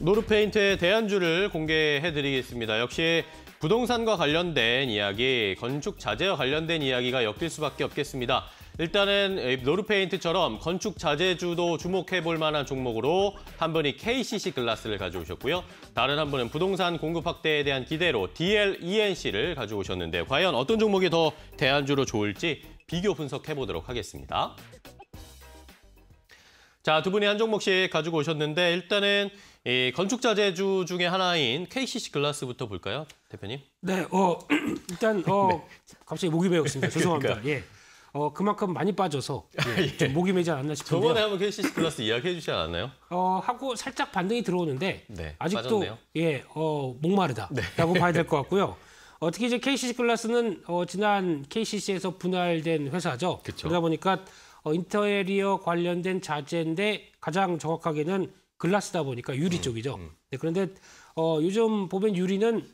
노르페인트의 대안주를 공개해드리겠습니다. 역시 부동산과 관련된 이야기, 건축 자재와 관련된 이야기가 엮일 수밖에 없겠습니다. 일단은 노르페인트처럼 건축 자재주도 주목해볼 만한 종목으로 한 분이 KCC 글라스를 가져오셨고요. 다른 한 분은 부동산 공급 확대에 대한 기대로 DLENC를 가져오셨는데 과연 어떤 종목이 더 대안주로 좋을지 비교 분석해보도록 하겠습니다. 자, 두 분이 한 종목씩 가지고 오셨는데 일단은 이 건축 자재주 중에 하나인 KCC 글라스부터 볼까요, 대표님? 네, 어 일단 어 네. 갑자기 목이 메었습니다. 그러니까. 죄송합니다. 그러니까. 예. 어 그만큼 많이 빠져서 예, 아, 예. 좀 목이 메지 않았나 싶은데 저번에 한번 KCC 글라스 이야기해 주지 않았나요? 어 하고 살짝 반등이 들어오는데 네, 아직도 예어 목마르다라고 네. 봐야 될 것 같고요. 어, 떻게 이제 KCC 글라스는 어, 지난 KCC에서 분할된 회사죠. 그쵸. 그러다 보니까 어, 인테리어 관련된 자재인데 가장 정확하게는 글라스다 보니까 유리 음, 쪽이죠. 음, 네, 그런데 어, 요즘 보면 유리는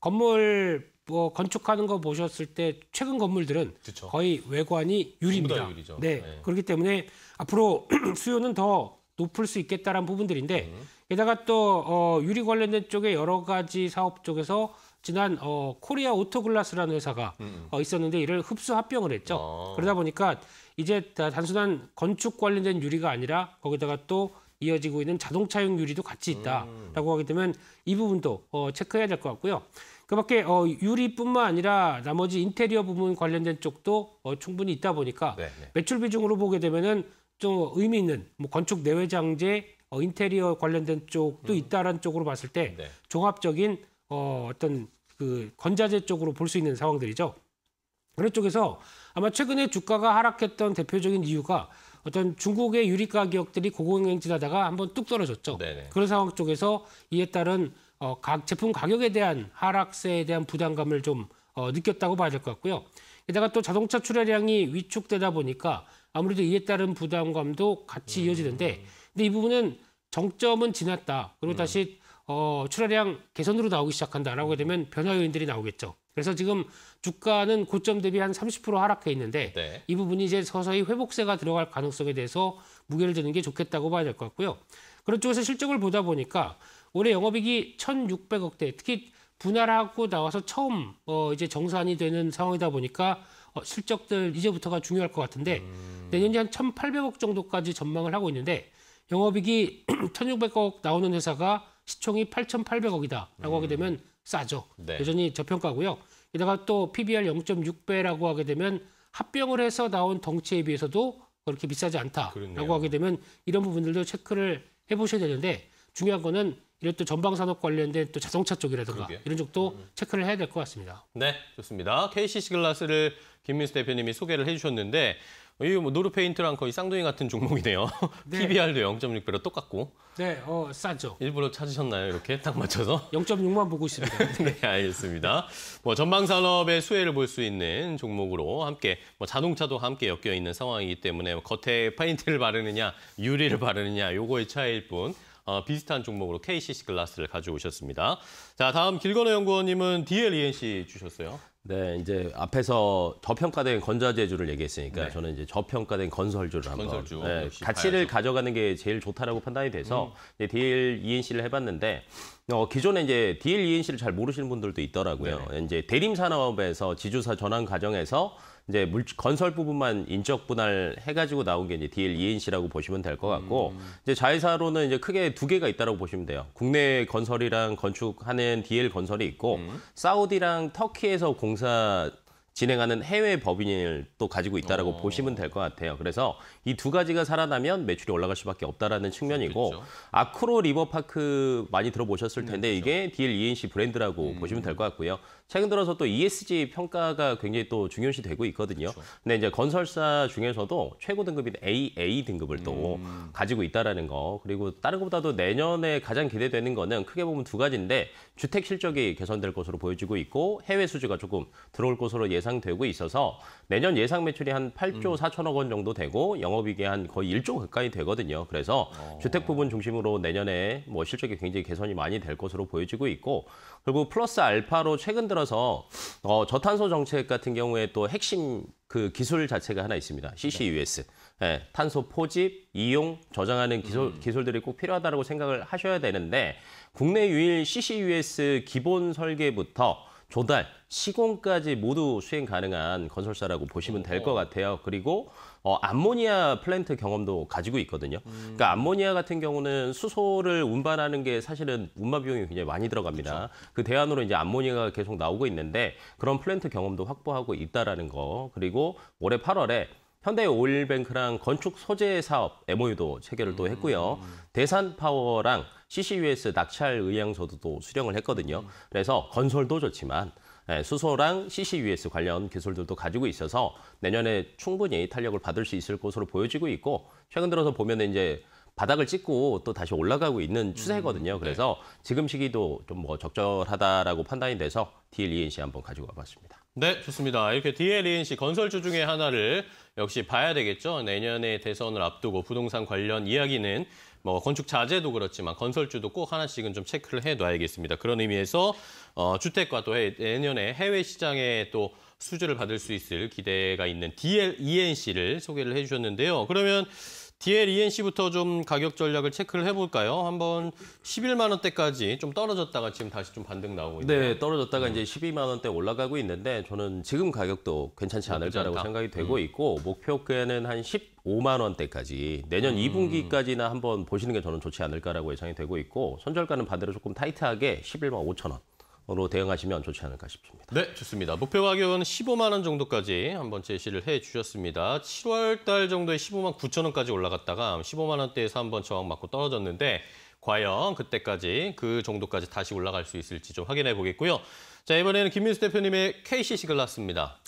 건물 뭐 건축하는 거 보셨을 때 최근 건물들은 그쵸. 거의 외관이 유리입니다. 네, 네, 그렇기 때문에 앞으로 수요는 더 높을 수 있겠다라는 부분들인데 음. 게다가 또 어, 유리 관련된 쪽에 여러 가지 사업 쪽에서 지난 어, 코리아 오토글라스라는 회사가 음, 음. 어, 있었는데 이를 흡수 합병을 했죠. 아. 그러다 보니까 이제 단순한 건축 관련된 유리가 아니라 거기다가 또 이어지고 있는 자동차용 유리도 같이 있다라고 음. 하게 되면 이 부분도 어, 체크해야 될 것 같고요. 그밖에 어, 유리뿐만 아니라 나머지 인테리어 부분 관련된 쪽도 어, 충분히 있다 보니까 네, 네. 매출 비중으로 보게 되면은 좀 의미 있는 뭐 건축 내외장재 어, 인테리어 관련된 쪽도 음. 있다라는 쪽으로 봤을 때 네. 종합적인 어, 어떤 그 건자재 쪽으로 볼 수 있는 상황들이죠. 그런 쪽에서 아마 최근에 주가가 하락했던 대표적인 이유가 어떤 중국의 유리 가격들이 고공행진하다가 한번 뚝 떨어졌죠. 네네. 그런 상황 쪽에서 이에 따른 어, 각 제품 가격에 대한 하락세에 대한 부담감을 좀 어, 느꼈다고 봐야 될것 같고요. 게다가 또 자동차 출하량이 위축되다 보니까 아무래도 이에 따른 부담감도 같이 음. 이어지는데, 근데 이 부분은 정점은 지났다. 그리고 음. 다시 어, 출하량 개선으로 나오기 시작한다라고 되면 변화 요인들이 나오겠죠. 그래서 지금 주가는 고점 대비 한 30% 하락해 있는데 네. 이 부분이 이제 서서히 회복세가 들어갈 가능성에 대해서 무게를 드는 게 좋겠다고 봐야 될 것 같고요. 그런 쪽에서 실적을 보다 보니까 올해 영업이익이 1,600억대 특히 분할하고 나와서 처음 어, 이제 정산이 되는 상황이다 보니까 어, 실적들 이제부터가 중요할 것 같은데 음... 내년에 한 1,800억 정도까지 전망을 하고 있는데 영업이익이 1,600억 나오는 회사가 시총이 8,800억이다라고 음. 하게 되면 싸죠. 네. 여전히 저평가고요. 게다가 또 PBR 0.6배라고 하게 되면 합병을 해서 나온 덩치에 비해서도 그렇게 비싸지 않다라고 그렇네요. 하게 되면 이런 부분들도 체크를 해보셔야 되는데 중요한 거는 이런 또 전방산업 관련된 또 자동차 쪽이라든가 그러게. 이런 쪽도 음. 체크를 해야 될 것 같습니다. 네, 좋습니다. KCC 글라스를 김민수 대표님이 소개를 해주셨는데 어, 이뭐 노르페인트랑 거의 쌍둥이 같은 종목이네요. 네. PBR도 0.6배로 똑같고. 네, 어, 싸죠. 일부러 찾으셨나요? 이렇게 딱 맞춰서? 0.6만 보고 있습니다. 네, 알겠습니다. 뭐 전방 산업의 수혜를 볼 수 있는 종목으로 함께 뭐 자동차도 함께 엮여 있는 상황이기 때문에 뭐 겉에 페인트를 바르느냐, 유리를 바르느냐 요거의 차이일 뿐 어, 비슷한 종목으로 KCC 글라스를 가져오셨습니다. 자, 다음 길건호 연구원님은 DLENC 주셨어요. 네, 이제 앞에서 저평가된 건자재주를 얘기했으니까 네. 저는 이제 저평가된 건설주를 한번 건설주, 네, 가치를 봐야죠. 가져가는 게 제일 좋다라고 판단이 돼서 음. 네, DL ENC를 해봤는데 어, 기존에 이제 DL2NC를 e 잘 모르시는 분들도 있더라고요. 네 이제 대림 산업에서 지주사 전환 과정에서 이제 물, 건설 부분만 인적 분할 해가지고 나온 게 이제 DL2NC라고 e 보시면 될 것 같고 음. 이제 자회사로는 이제 크게 두 개가 있다고 보시면 돼요. 국내 건설이랑 건축하는 DL 건설이 있고 음. 사우디랑 터키에서 공사 진행하는 해외 법인을 또 가지고 있다라고 어. 보시면 될 것 같아요. 그래서 이 두 가지가 살아나면 매출이 올라갈 수밖에 없다라는 측면이고 아크로 리버파크 많이 들어보셨을 네, 텐데 네, 그렇죠. 이게 DL ENC 브랜드라고 음. 보시면 될 것 같고요. 최근 들어서 또 ESG 평가가 굉장히 또 중요시 되고 있거든요. 그렇죠. 근데 이제 건설사 중에서도 최고 등급인 AA 등급을 또 음. 가지고 있다라는 거. 그리고 다른 것보다도 내년에 가장 기대되는 거는 크게 보면 두 가지인데 주택 실적이 개선될 것으로 보여지고 있고 해외 수주가 조금 들어올 것으로 예상되고 있어서 내년 예상 매출이 한 8조 4천억 음. 원 정도 되고 영업이익이 한 거의 1조 가까이 되거든요. 그래서 오. 어. 주택 부분 중심으로 내년에 뭐 실적이 굉장히 개선이 많이 될 것으로 보여지고 있고 그리고 플러스 알파로 최근 들어 더불서 어, 저탄소 정책 같은 경우에 또 핵심 그 기술 자체가 하나 있습니다. CCUS. 네. 예, 탄소 포집, 이용, 저장하는 기술, 음. 기술들이 꼭 필요하다고 생각을 하셔야 되는데 국내 유일 CCUS 기본 설계부터 조달, 시공까지 모두 수행 가능한 건설사라고 보시면 될 것 같아요. 그리고 어, 암모니아 플랜트 경험도 가지고 있거든요. 음. 그러니까 암모니아 같은 경우는 수소를 운반하는 게 사실은 운반 비용이 굉장히 많이 들어갑니다. 그쵸. 그 대안으로 이제 암모니아가 계속 나오고 있는데 그런 플랜트 경험도 확보하고 있다라는 거. 그리고 올해 8월에 현대 오일뱅크랑 건축 소재 사업 MOU도 체결을 또 했고요. 음. 대산 파워랑 CCUS 낙찰 의향서도 수령을 했거든요. 음. 그래서 건설도 좋지만 예, 수소랑 CCUS 관련 기술들도 가지고 있어서 내년에 충분히 탄력을 받을 수 있을 것으로 보여지고 있고 최근 들어서 보면 이제 바닥을 찍고 또 다시 올라가고 있는 음, 추세거든요. 네. 그래서 지금 시기도 좀 뭐 적절하다라고 판단이 돼서 DLENC 한번 가지고 와봤습니다. 네, 좋습니다. 이렇게 DLENC 건설주 중에 하나를 역시 봐야 되겠죠. 내년에 대선을 앞두고 부동산 관련 이야기는 뭐 건축 자재도 그렇지만 건설주도 꼭 하나씩은 좀 체크를 해놔야겠습니다. 그런 의미에서 어, 주택과 또 해, 내년에 해외 시장에 또 수주를 받을 수 있을 기대가 있는 DLENC를 소개를 해주셨는데요. 그러면 DLENC부터 좀 가격 전략을 체크를 해볼까요? 한번 11만 원대까지 좀 떨어졌다가 지금 다시 좀 반등 나오고 있네요. 네, 떨어졌다가 음. 이제 12만 원대 올라가고 있는데 저는 지금 가격도 괜찮지 뭐 않을까라고 생각이 되고 음. 있고 목표가는 한 15만 원대까지 내년 음. 2분기까지나 한번 보시는 게 저는 좋지 않을까라고 예상이 되고 있고 손절가는 반대로 조금 타이트하게 11만 5천 원. 으로 대응하시면 좋지 않을까 싶습니다. 네, 좋습니다. 목표 가격은 15만 원 정도까지 한번 제시를 해주셨습니다. 7월 달 정도에 15만 9천 원까지 올라갔다가 15만 원대에서 한번 저항 맞고 떨어졌는데 과연 그때까지 그 정도까지 다시 올라갈 수 있을지 좀 확인해 보겠고요. 자 이번에는 김민수 대표님의 KCC 글라스입니다.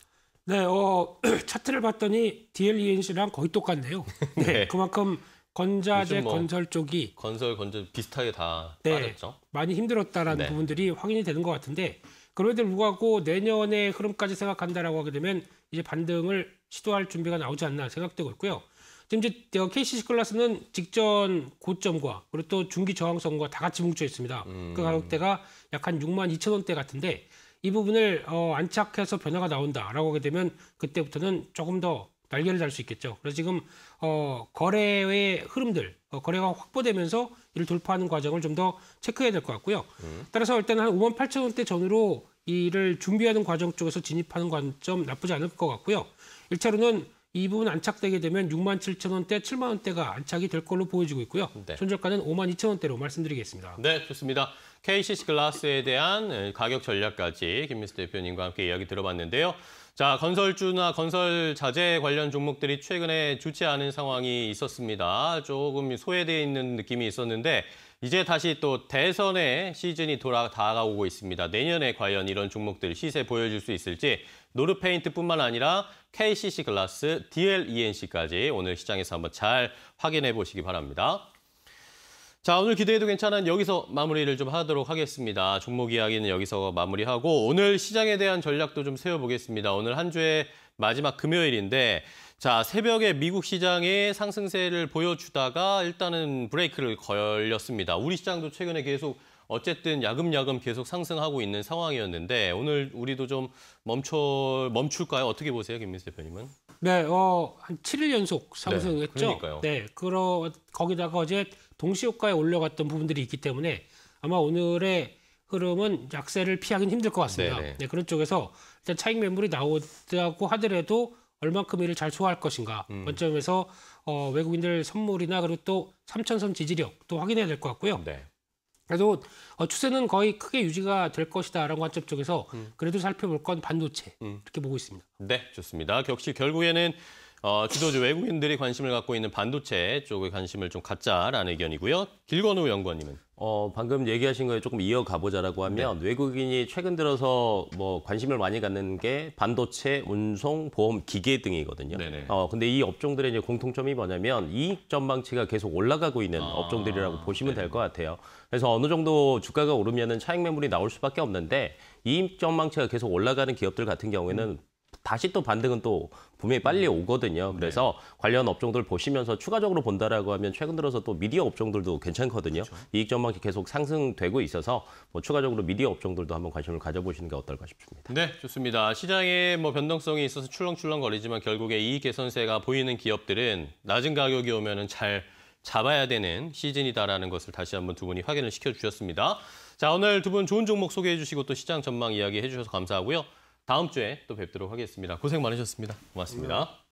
네, 어, 차트를 봤더니 DLENC랑 거의 똑같네요. 네, 네. 그만큼 건자재 뭐 건설 쪽이 건설 건조 비슷하게 다 네, 빠졌죠. 많이 힘들었다라는 네. 부분들이 확인이 되는 것 같은데 그럼에도 불구하고 내년의 흐름까지 생각한다라고 하게 되면 이제 반등을 시도할 준비가 나오지 않나 생각되고 있고요. 지금 이제 KCC 클라스는 직전 고점과 그리고 또 중기 저항선과 다 같이 뭉쳐 있습니다. 음. 그 가격대가 약 한 6만 2천 원대 같은데 이 부분을 어, 안착해서 변화가 나온다라고 하게 되면 그때부터는 조금 더 날개를 달수 있겠죠. 그래서 지금 어, 거래의 흐름들, 어, 거래가 확보되면서 이를 돌파하는 과정을 좀 더 체크해야 될 것 같고요. 음. 따라서 일단 한 5만 8천 원대 전후로 이를 준비하는 과정 쪽에서 진입하는 관점 나쁘지 않을 것 같고요. 1차로는 이 부분 안착되게 되면 6만 7천 원대, 7만 원대가 안착이 될 걸로 보여지고 있고요. 네. 손절가는 5만 2천 원대로 말씀드리겠습니다. 네, 좋습니다. KCC 글라스에 대한 가격 전략까지 김민수 대표님과 함께 이야기 들어봤는데요. 자, 건설주나 건설 자재 관련 종목들이 최근에 좋지 않은 상황이 있었습니다. 조금 소외되어 있는 느낌이 있었는데 이제 다시 또 대선의 시즌이 돌아 다가오고 있습니다. 내년에 과연 이런 종목들 시세 보여줄 수 있을지 노르페인트뿐만 아니라 KCC 글라스, DLENC까지 오늘 시장에서 한번 잘 확인해 보시기 바랍니다. 자, 오늘 기대해도 괜찮은 여기서 마무리를 좀 하도록 하겠습니다. 종목 이야기는 여기서 마무리하고 오늘 시장에 대한 전략도 좀 세워보겠습니다. 오늘 한 주의 마지막 금요일인데 자, 새벽에 미국 시장의 상승세를 보여주다가 일단은 브레이크를 걸렸습니다. 우리 시장도 최근에 계속 어쨌든 야금야금 계속 상승하고 있는 상황이었는데 오늘 우리도 좀 멈춰 멈출까요? 어떻게 보세요, 김민수 대표님은? 네, 어, 한 7일 연속 상승했죠. 네, 네 그러 거기다가 어제 동시효과에 올려갔던 부분들이 있기 때문에 아마 오늘의 흐름은 약세를 피하기는 힘들 것 같습니다. 네네. 네, 그런 쪽에서 일단 차익 매물이 나오다고 하더라도 얼만큼 이를 잘 소화할 것인가 음. 관점에서 어, 외국인들 선물이나 그리고 또 삼천선 지지력 또 확인해야 될 것 같고요. 네. 그래도 어, 추세는 거의 크게 유지가 될 것이다라는 관점 쪽에서 음. 그래도 살펴볼 건 반도체 음. 이렇게 보고 있습니다. 네, 좋습니다. 역시 결국에는 어, 주로 외국인들이 관심을 갖고 있는 반도체 쪽에 관심을 좀 갖자라는 의견이고요. 길건우 연구원님은? 어, 방금 얘기하신 거에 조금 이어가보자라고 하면 네. 외국인이 최근 들어서 뭐 관심을 많이 갖는 게 반도체, 운송, 보험, 기계 등이거든요. 네네. 어, 근데 이 업종들의 이제 공통점이 뭐냐면 이익 전망치가 계속 올라가고 있는 아, 업종들이라고 보시면 네. 될것 같아요. 그래서 어느 정도 주가가 오르면은 차익 매물이 나올 수밖에 없는데 이익 전망치가 계속 올라가는 기업들 같은 경우에는 음. 다시 또 반등은 또 분명히 빨리 음. 오거든요. 그래서 네. 관련 업종들 보시면서 추가적으로 본다라고 하면 최근 들어서 또 미디어 업종들도 괜찮거든요. 그렇죠. 이익 전망이 계속 상승되고 있어서 뭐 추가적으로 미디어 업종들도 한번 관심을 가져보시는 게 어떨까 싶습니다. 네, 좋습니다. 시장에 뭐 변동성이 있어서 출렁출렁거리지만 결국에 이익 개선세가 보이는 기업들은 낮은 가격이 오면잘 잡아야 되는 시즌이다라는 것을 다시 한번 두 분이 확인을 시켜주셨습니다. 자, 오늘 두 분 좋은 종목 소개해 주시고 또 시장 전망 이야기 해주셔서 감사하고요. 다음 주에 또 뵙도록 하겠습니다. 고생 많으셨습니다. 고맙습니다. 네.